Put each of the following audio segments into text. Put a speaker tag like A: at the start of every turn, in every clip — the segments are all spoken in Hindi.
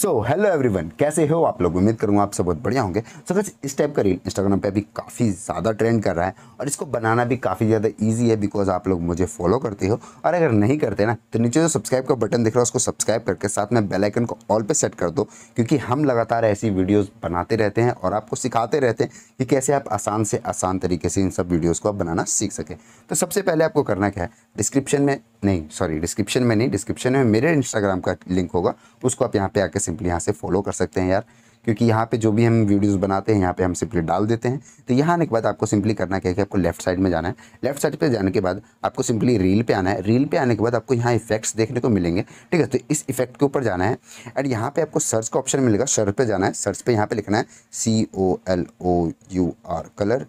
A: सो हेलो एवरीवन कैसे हो आप लोग उम्मीद करूँगा आप सब बहुत बढ़िया होंगे सो so, इस टाइप का रील इंस्टाग्राम पे अभी काफ़ी ज़्यादा ट्रेंड कर रहा है और इसको बनाना भी काफ़ी ज़्यादा इजी है बिकॉज आप लोग मुझे फॉलो करते हो और अगर नहीं करते ना तो नीचे जो सब्सक्राइब का बटन दिख रहा है उसको सब्सक्राइब करके साथ में बेलाइकन को ऑल पर सेट कर दो क्योंकि हम लगातार ऐसी वीडियोज़ बनाते रहते हैं और आपको सिखाते रहते हैं कि कैसे आप आसान से आसान तरीके से इन सब वीडियोज़ को आप बनाना सीख सकें तो सबसे पहले आपको करना क्या है डिस्क्रिप्शन में नहीं सॉरी डिस्क्रिप्शन में नहीं डिस्क्रिप्शन में मेरे इंस्टाग्राम का लिंक होगा उसको आप यहाँ पे आके सिंपली यहाँ से फॉलो कर सकते हैं यार क्योंकि यहाँ पे जो भी हम वीडियोस बनाते हैं यहाँ पे हम सिंपली डाल देते हैं तो यहाँ आने के बाद आपको सिंपली करना क्या है कि आपको लेफ्ट साइड में जाना है लेफ्ट साइड पे जाने के बाद आपको सिंपली रील पे आना है रील पे आने के बाद आपको यहाँ इफेक्ट्स देखने को मिलेंगे ठीक है तो इस इफेक्ट के ऊपर जाना है एंड यहाँ पे आपको सर्च का ऑप्शन मिलेगा सर्च पर जाना है सर्च पर यहाँ पे लिखना है C O L O U R colour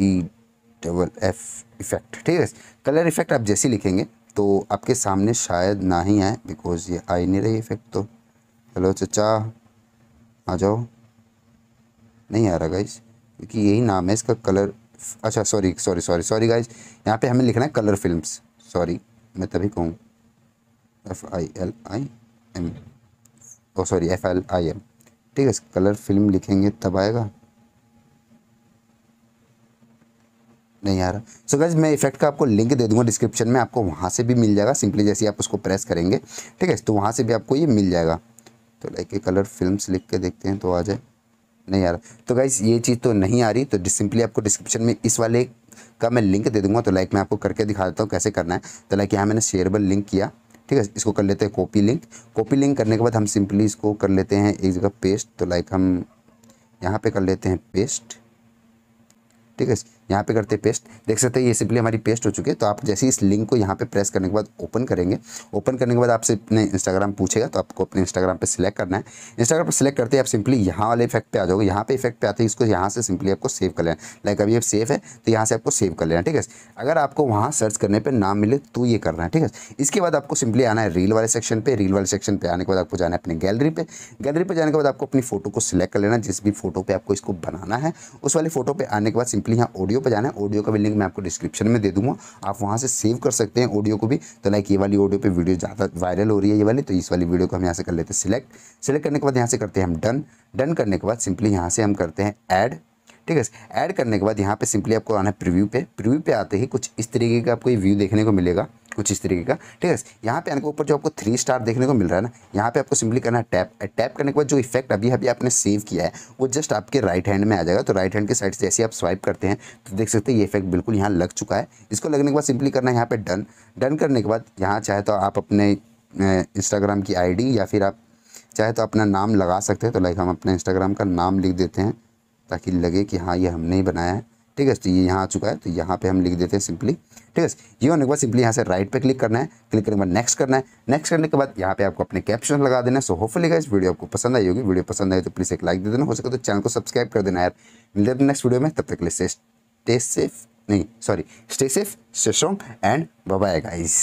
A: E double F effect ठीक है कलर इफेक्ट आप जैसे लिखेंगे तो आपके सामने शायद ना ही आए बिकॉज ये आ ही नहीं रही इफेक्ट तो हेलो चचा आ जाओ नहीं आ रहा गाइज क्योंकि यही नाम है इसका कलर अच्छा sorry sorry sorry sorry guys यहाँ पे हमें लिखना है कलर फिल्म्स सॉरी मैं तभी कहूँ F I L I M O sorry F L I M ठीक है कलर फिल्म लिखेंगे तब आएगा नहीं आ रहा सो so गज मैं इफेक्ट का आपको लिंक दे दूंगा डिस्क्रिप्शन में आपको वहाँ से भी मिल जाएगा सिंपली जैसे आप उसको प्रेस करेंगे ठीक है तो वहाँ से भी आपको ये मिल जाएगा तो लाइक ये कलर फिल्म लिख के देखते हैं तो आ जाए नहीं आ रहा तो गाइज ये चीज़ तो नहीं आ रही तो सिंपली आपको डिस्क्रिप्शन में इस वाले का मैं लिंक दे दूंगा तो लाइक मैं आपको करके दिखा देता हूँ कैसे करना है तो लाइक यहाँ मैंने शेयरबल लिंक किया ठीक है इसको कर लेते हैं कॉपी लिंक कॉपी लिंक करने के बाद हम सिंपली इसको कर लेते हैं एक जगह पेस्ट तो लाइक हम यहाँ पे कर लेते हैं पेस्ट ठीक है यहाँ पे करते पेस्ट देख सकते हैं ये सिंपली हमारी पेस्ट हो चुकी है तो आप जैसे इस लिंक को यहाँ पे प्रेस करने के बाद ओपन करेंगे ओपन करने के बाद आपसे अपने इंस्टाग्राम पूछेगा तो आपको अपने इंस्टाग्राम पर सिलेक्ट करना है इंस्टाग्राम पर सिलेक्ट करते हैं आप सिंपली यहाँ वाले इफेक्ट पे आ जाओगे यहाँ पे इफेक्ट पे आते हैं इसको यहाँ से सिंपली आपको सेव कर लेना लाइक अभी आप सेव है तो यहाँ से आपको सेव कर लेना ठीक है अगर आपको वहाँ सर्च करने पर नाम मिले तो ये करना है ठीक है इसके बाद आपको सिंपली आना है रील वाले सेक्शन पर रील वाले सेक्शन पर आने के बाद आपको जाना है अपने गैलरी पर गैलरी पर जाने के बाद आपको अपनी फोटो को सिलेक्ट कर लेना जिस भी फोटो पर आपको इसको बनाना है उस वाले फोटो पर आने के बाद सिंपली यहाँ ऑडियो ऑडियो पर जाना है ऑडियो का भी लिंक मैं आपको डिस्क्रिप्शन में दे दूंगा आप वहाँ से सेव कर सकते हैं ऑडियो को भी तो लाइक ये वाली ऑडियो पर वीडियो ज़्यादा वायरल हो रही है ये वाली तो इस वाली वीडियो को हम यहाँ से कर लेते हैं सिलेक्ट सिलेक्ट करने के बाद यहाँ से करते हैं हम डन डन करने के बाद सिंपली यहाँ से हम करते हैं ऐड ठीक है ऐड करने के बाद यहाँ पे सिंपली आपको आना है प्रीव्यू पे प्रीव्यू पे आते ही कुछ इस तरीके का आपको ये व्यू देखने को मिलेगा कुछ इस तरीके का ठीक है यहाँ पे आने के ऊपर जो आपको थ्री स्टार देखने को मिल रहा है ना यहाँ पे आपको सिंपली करना है टैप टैप करने के बाद जो इफेक्ट अभी अभी आपने सेव किया है वो जस्ट आपके राइट हैंड में आ जाएगा तो राइट हैंड के साइड से जैसे आप स्वाइप करते हैं तो देख सकते हैं ये इफेक्ट बिल्कुल यहाँ लग चुका है इसको लगने के बाद सिंपली करना है यहाँ पर डन डन करने के बाद यहाँ चाहे तो आप अपने इंस्टाग्राम की आई या फिर आप चाहे तो अपना नाम लगा सकते हैं तो लाइक हम अपने इंस्टाग्राम का नाम लिख देते हैं ताकि लगे कि हाँ ये हमने ही बनाया है ठीक है तो ये यहाँ आ चुका है तो यहाँ पे हम लिख देते हैं सिंपली ठीक है ये होने के बाद सिंपली यहाँ से राइट पे क्लिक करना है क्लिक करने के बाद नेक्स्ट करना है नेक्स्ट करने के बाद यहाँ पे आपको अपने कैप्शन लगा देना है सो होपफुली गाइस वीडियो आपको पसंद आई होगी वीडियो पसंद आए तो प्लीज़ एक लाइक दे देना हो सके तो चैनल को सब्सक्राइब कर देना यार मिलते हैं नेक्स्ट वीडियो में तब तक लिए स्टे सेफ नहीं sorry stay safe stay strong and bye guys